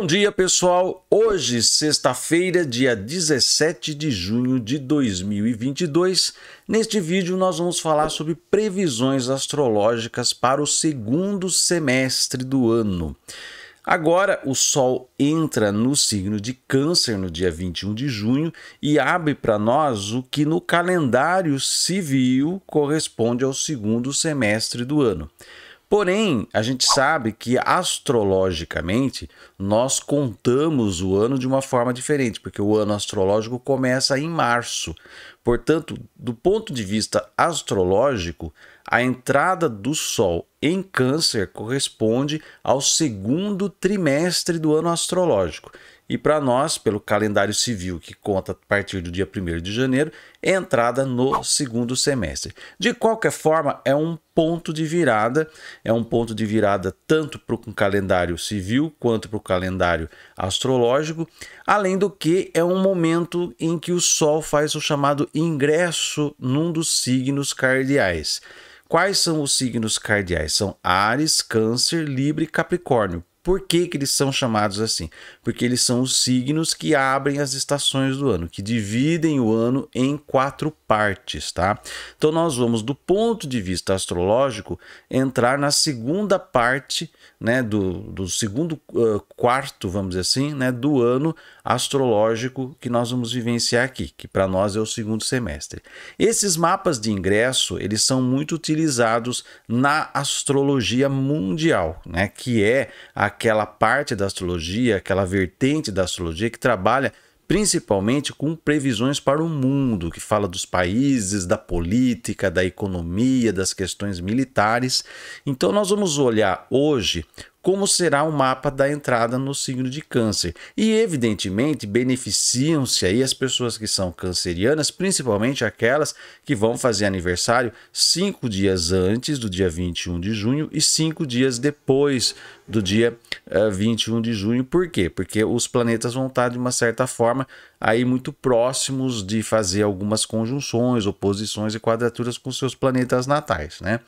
Bom dia, pessoal. Hoje, sexta-feira, dia 17 de junho de 2022, neste vídeo nós vamos falar sobre previsões astrológicas para o segundo semestre do ano. Agora, o Sol entra no signo de Câncer no dia 21 de junho e abre para nós o que no calendário civil corresponde ao segundo semestre do ano. Porém, a gente sabe que astrologicamente nós contamos o ano de uma forma diferente, porque o ano astrológico começa em março. Portanto, do ponto de vista astrológico, a entrada do Sol em Câncer corresponde ao segundo trimestre do ano astrológico. E para nós, pelo calendário civil que conta a partir do dia 1 de janeiro, é entrada no segundo semestre. De qualquer forma, é um ponto de virada, é um ponto de virada tanto para o calendário civil quanto para o calendário astrológico, além do que é um momento em que o Sol faz o chamado ingresso num dos signos cardeais. Quais são os signos cardeais? São Ares, Câncer, Libra e Capricórnio. Por que, que eles são chamados assim? Porque eles são os signos que abrem as estações do ano, que dividem o ano em quatro partes, tá? Então nós vamos, do ponto de vista astrológico, entrar na segunda parte, né, do, do segundo uh, quarto, vamos dizer assim, né, do ano astrológico que nós vamos vivenciar aqui, que para nós é o segundo semestre. Esses mapas de ingresso, eles são muito utilizados na astrologia mundial, né, que é aquela parte da astrologia, aquela vertente da astrologia que trabalha principalmente com previsões para o mundo, que fala dos países, da política, da economia, das questões militares. Então, nós vamos olhar hoje como será o mapa da entrada no signo de câncer. E, evidentemente, beneficiam-se aí as pessoas que são cancerianas, principalmente aquelas que vão fazer aniversário cinco dias antes do dia 21 de junho e cinco dias depois do dia uh, eh, 21 de junho. Por quê? Porque os planetas vão estar, de uma certa forma, aí muito próximos de fazer algumas conjunções, oposições e quadraturas com seus planetas natais. Né?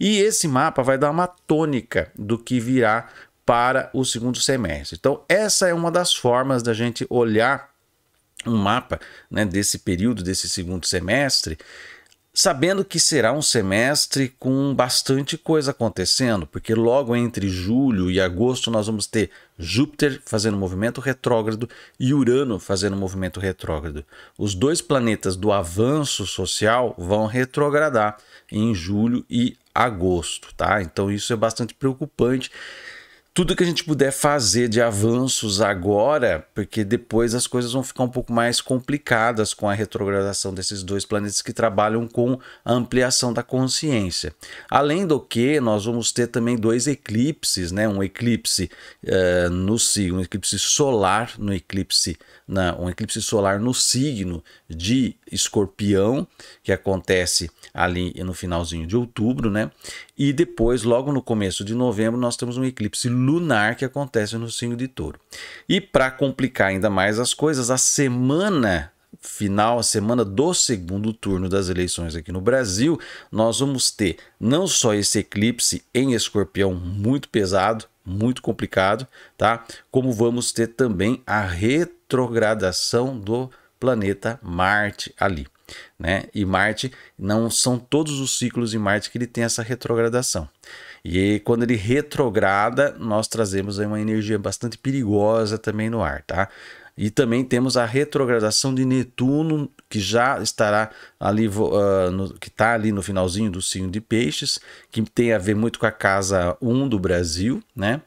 E esse mapa vai dar uma tônica do que virá para o segundo semestre. Então, essa é uma das formas da gente olhar um mapa né, desse período, desse segundo semestre, sabendo que será um semestre com bastante coisa acontecendo, porque logo entre julho e agosto nós vamos ter Júpiter fazendo movimento retrógrado e Urano fazendo movimento retrógrado. Os dois planetas do avanço social vão retrogradar em julho e agosto, tá? Então isso é bastante preocupante tudo que a gente puder fazer de avanços agora, porque depois as coisas vão ficar um pouco mais complicadas com a retrogradação desses dois planetas que trabalham com a ampliação da consciência. Além do que, nós vamos ter também dois eclipses, né? Um eclipse uh, no signo, um eclipse solar no eclipse, na, um eclipse solar no signo de escorpião, que acontece ali no finalzinho de outubro, né? E depois, logo no começo de novembro, nós temos um eclipse lunar que acontece no signo de touro. E para complicar ainda mais as coisas, a semana final, a semana do segundo turno das eleições aqui no Brasil, nós vamos ter não só esse eclipse em escorpião muito pesado, muito complicado, tá? Como vamos ter também a retrogradação do planeta Marte ali. Né? E Marte não são todos os ciclos de Marte que ele tem essa retrogradação. E quando ele retrograda, nós trazemos uma energia bastante perigosa também no ar, tá? E também temos a retrogradação de Netuno, que já estará ali, uh, no, que está ali no finalzinho do signo de Peixes, que tem a ver muito com a casa 1 do Brasil, né?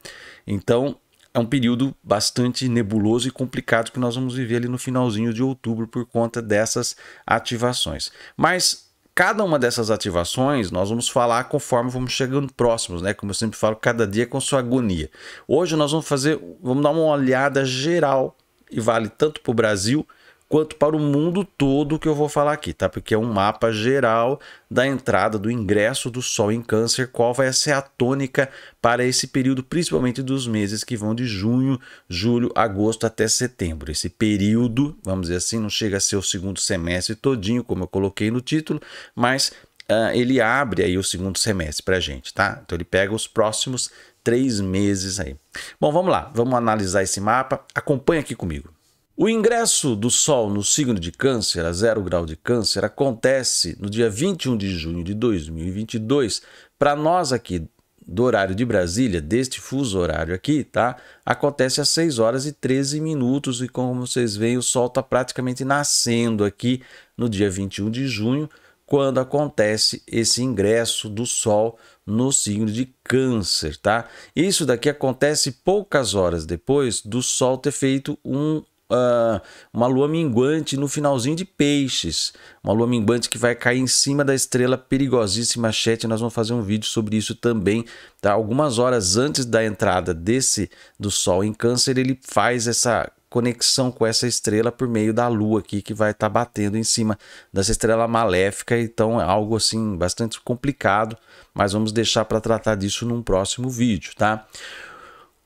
Então, é um período bastante nebuloso e complicado que nós vamos viver ali no finalzinho de outubro por conta dessas ativações. Mas cada uma dessas ativações nós vamos falar conforme vamos chegando próximos, né? Como eu sempre falo, cada dia com sua agonia. Hoje nós vamos fazer, vamos dar uma olhada geral e vale tanto para o Brasil quanto para o mundo todo que eu vou falar aqui, tá? Porque é um mapa geral da entrada, do ingresso do Sol em Câncer, qual vai ser a tônica para esse período, principalmente dos meses que vão de junho, julho, agosto até setembro. Esse período, vamos dizer assim, não chega a ser o segundo semestre todinho, como eu coloquei no título, mas uh, ele abre aí o segundo semestre para a gente, tá? Então ele pega os próximos três meses aí. Bom, vamos lá, vamos analisar esse mapa. Acompanha aqui comigo. O ingresso do Sol no signo de Câncer, a zero grau de Câncer, acontece no dia 21 de junho de 2022. Para nós aqui do horário de Brasília, deste fuso horário aqui, tá? Acontece às 6 horas e 13 minutos e como vocês veem, o sol está praticamente nascendo aqui no dia 21 de junho, quando acontece esse ingresso do sol no signo de Câncer, tá? Isso daqui acontece poucas horas depois do sol ter feito um uh, uma lua minguante no finalzinho de Peixes. Uma lua minguante que vai cair em cima da estrela perigosíssima Chet. Nós vamos fazer um vídeo sobre isso também. Tá? Algumas horas antes da entrada desse do Sol em Câncer, ele faz essa conexão com essa estrela por meio da lua aqui que vai estar tá batendo em cima dessa estrela maléfica, então é algo assim bastante complicado, mas vamos deixar para tratar disso num próximo vídeo, tá?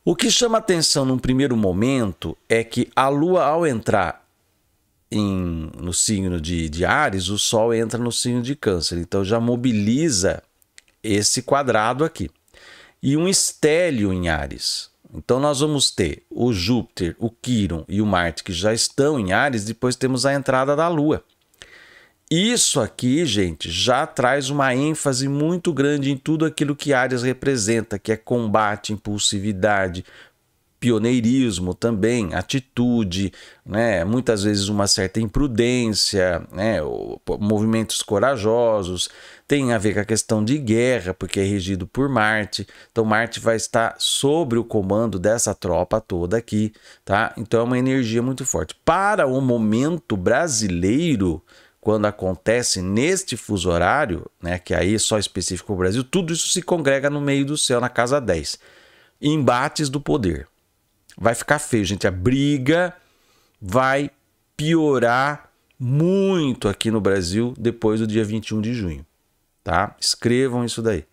O que chama atenção num primeiro momento é que a Lua, ao entrar em, no signo de, de Ares, o Sol entra no signo de Câncer. Então já mobiliza esse quadrado aqui. E um estélio em Ares. Então nós vamos ter o Júpiter, o Quiron e o Marte que já estão em Ares, depois temos a entrada da Lua. Isso aqui, gente, já traz uma ênfase muito grande em tudo aquilo que Ares representa, que é combate, impulsividade, pioneirismo também, atitude, né? muitas vezes uma certa imprudência, né? movimentos corajosos, tem a ver com a questão de guerra, porque é regido por Marte, então Marte vai estar sobre o comando dessa tropa toda aqui, tá? Então é uma energia muito forte. Para o momento brasileiro, quando acontece neste fuso horário, né, que aí é só específico o Brasil, tudo isso se congrega no meio do céu, na casa 10. Embates do poder. Vai ficar feio, gente. A briga vai piorar muito aqui no Brasil depois do dia 21 de junho, tá? Escrevam isso daí.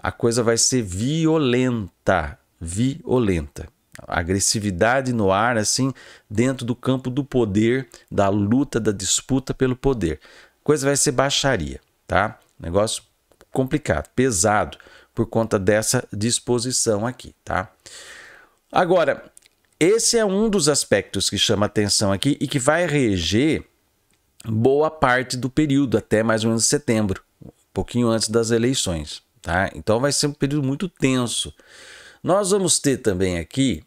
A coisa vai ser violenta, violenta agressividade no ar, assim, dentro do campo do poder, da luta, da disputa pelo poder. Coisa vai ser baixaria, tá? Negócio complicado, pesado, por conta dessa disposição aqui, tá? Agora, esse é um dos aspectos que chama atenção aqui e que vai reger boa parte do período, até mais ou menos setembro, um pouquinho antes das eleições, tá? Então vai ser um período muito tenso. Nós vamos ter também aqui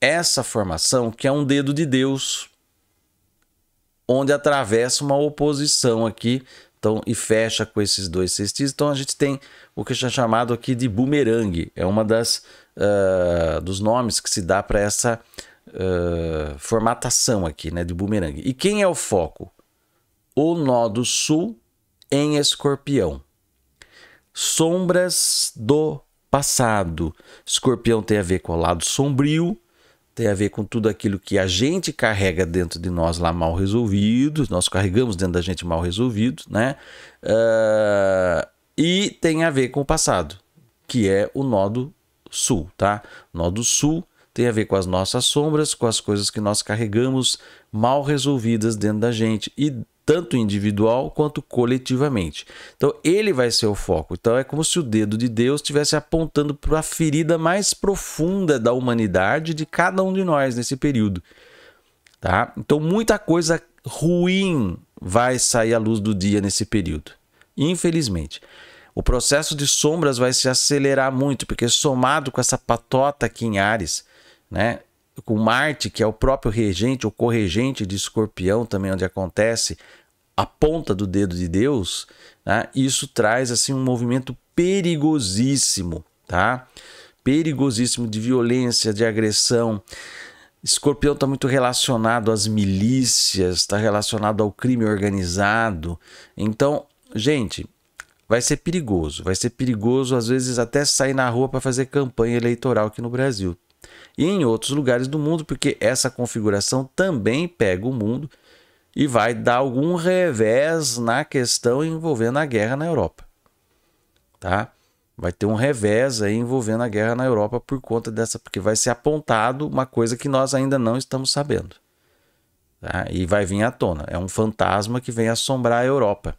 essa formação que é um dedo de Deus, onde atravessa uma oposição aqui então, e fecha com esses dois cestis. Então a gente tem o que é chamado aqui de bumerangue. É uma das uh, dos nomes que se dá para essa uh, formatação aqui, né, de bumerangue. E quem é o foco? O nó do sul em escorpião. Sombras do passado. Escorpião tem a ver com o lado sombrio, tem a ver com tudo aquilo que a gente carrega dentro de nós lá mal resolvido, nós carregamos dentro da gente mal resolvido, né? Uh, e tem a ver com o passado, que é o nó do sul, tá? O nó do sul tem a ver com as nossas sombras, com as coisas que nós carregamos mal resolvidas dentro da gente. E tanto individual quanto coletivamente. Então ele vai ser o foco. Então é como se o dedo de Deus estivesse apontando para a ferida mais profunda da humanidade de cada um de nós nesse período. Tá? Então muita coisa ruim vai sair à luz do dia nesse período. Infelizmente. O processo de sombras vai se acelerar muito, porque somado com essa patota aqui em Ares, né? com Marte, que é o próprio regente ou corregente de Escorpião, também onde acontece a ponta do dedo de Deus, né? isso traz assim um movimento perigosíssimo, tá? Perigosíssimo de violência, de agressão. Escorpião está muito relacionado às milícias, está relacionado ao crime organizado. Então, gente, vai ser perigoso. Vai ser perigoso, às vezes, até sair na rua para fazer campanha eleitoral aqui no Brasil. E em outros lugares do mundo, porque essa configuração também pega o mundo e vai dar algum revés na questão envolvendo a guerra na Europa. Tá? Vai ter um revés aí envolvendo a guerra na Europa por conta dessa, porque vai ser apontado uma coisa que nós ainda não estamos sabendo. Tá? E vai vir à tona. É um fantasma que vem assombrar a Europa.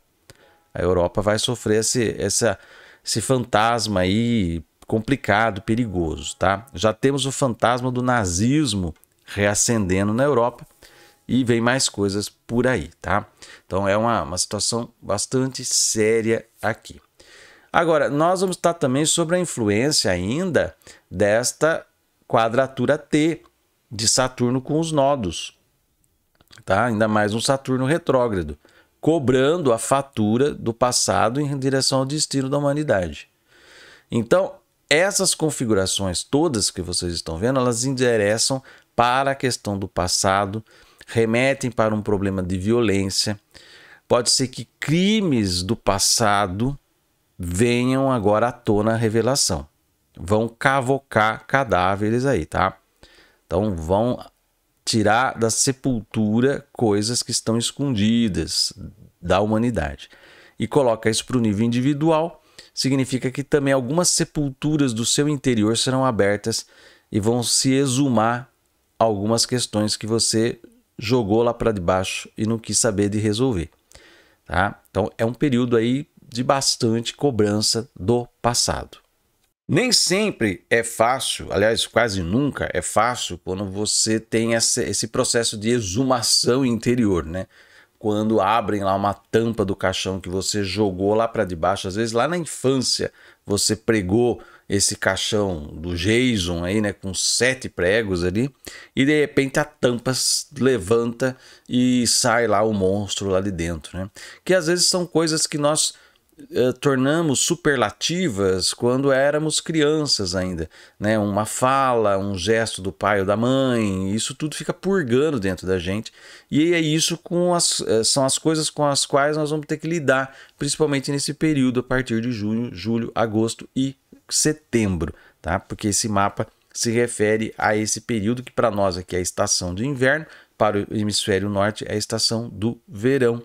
A Europa vai sofrer esse, essa, esse fantasma aí complicado, perigoso, tá? Já temos o fantasma do nazismo reacendendo na Europa e vem mais coisas por aí, tá? Então é uma, uma situação bastante séria aqui. Agora, nós vamos estar também sobre a influência ainda desta quadratura T de Saturno com os nodos, tá? Ainda mais um Saturno retrógrado, cobrando a fatura do passado em direção ao destino da humanidade. Então, essas configurações todas que vocês estão vendo, elas endereçam para a questão do passado, remetem para um problema de violência. Pode ser que crimes do passado venham agora à tona a revelação. Vão cavocar cadáveres aí, tá? Então vão tirar da sepultura coisas que estão escondidas da humanidade. E coloca isso para o nível individual, significa que também algumas sepulturas do seu interior serão abertas e vão se exumar algumas questões que você jogou lá para debaixo e não quis saber de resolver. Tá? Então é um período aí de bastante cobrança do passado. Nem sempre é fácil, aliás, quase nunca é fácil quando você tem esse, processo de exumação interior, né? quando abrem lá uma tampa do caixão que você jogou lá para debaixo, às vezes lá na infância você pregou esse caixão do Jason aí, né, com sete pregos ali, e de repente a tampa levanta e sai lá o monstro lá de dentro, né? Que às vezes são coisas que nós uh, tornamos superlativas quando éramos crianças ainda, né? Uma fala, um gesto do pai ou da mãe, isso tudo fica purgando dentro da gente. E é isso com as, eh, são as coisas com as quais nós vamos ter que lidar, principalmente nesse período a partir de junho, julho, agosto e setembro, tá? Porque esse mapa se refere a esse período que para nós aqui é a estação de inverno, para o hemisfério norte é a estação do verão.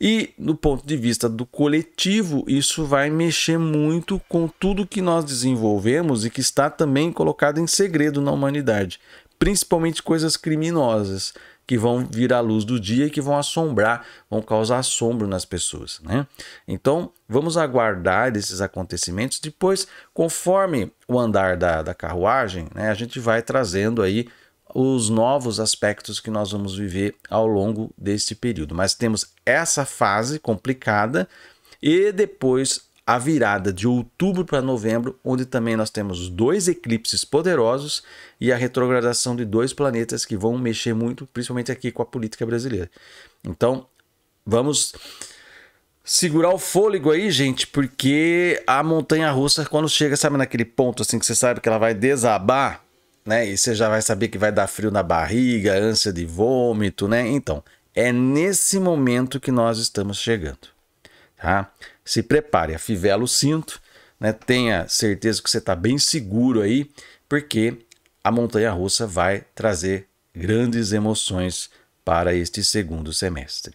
E do ponto de vista do coletivo, isso vai mexer muito com tudo que nós desenvolvemos e que está também colocado em segredo na humanidade, principalmente coisas criminosas que vão vir à luz do dia e que vão assombrar, vão causar assombro nas pessoas, né? Então, vamos aguardar esses acontecimentos. Depois, conforme o andar da, da carruagem, né, a gente vai trazendo aí os novos aspectos que nós vamos viver ao longo desse período. Mas temos essa fase complicada e depois a virada de outubro para novembro, onde também nós temos dois eclipses poderosos e a retrogradação de dois planetas que vão mexer muito, principalmente aqui com a política brasileira. Então, vamos segurar o fôlego aí, gente, porque a montanha russa quando chega, sabe naquele ponto assim que você sabe que ela vai desabar, né? E você já vai saber que vai dar frio na barriga, ânsia de vômito, né? Então, é nesse momento que nós estamos chegando, tá? Se prepare, afivela o cinto, né? Tenha certeza que você está bem seguro aí, porque a montanha russa vai trazer grandes emoções para este segundo semestre.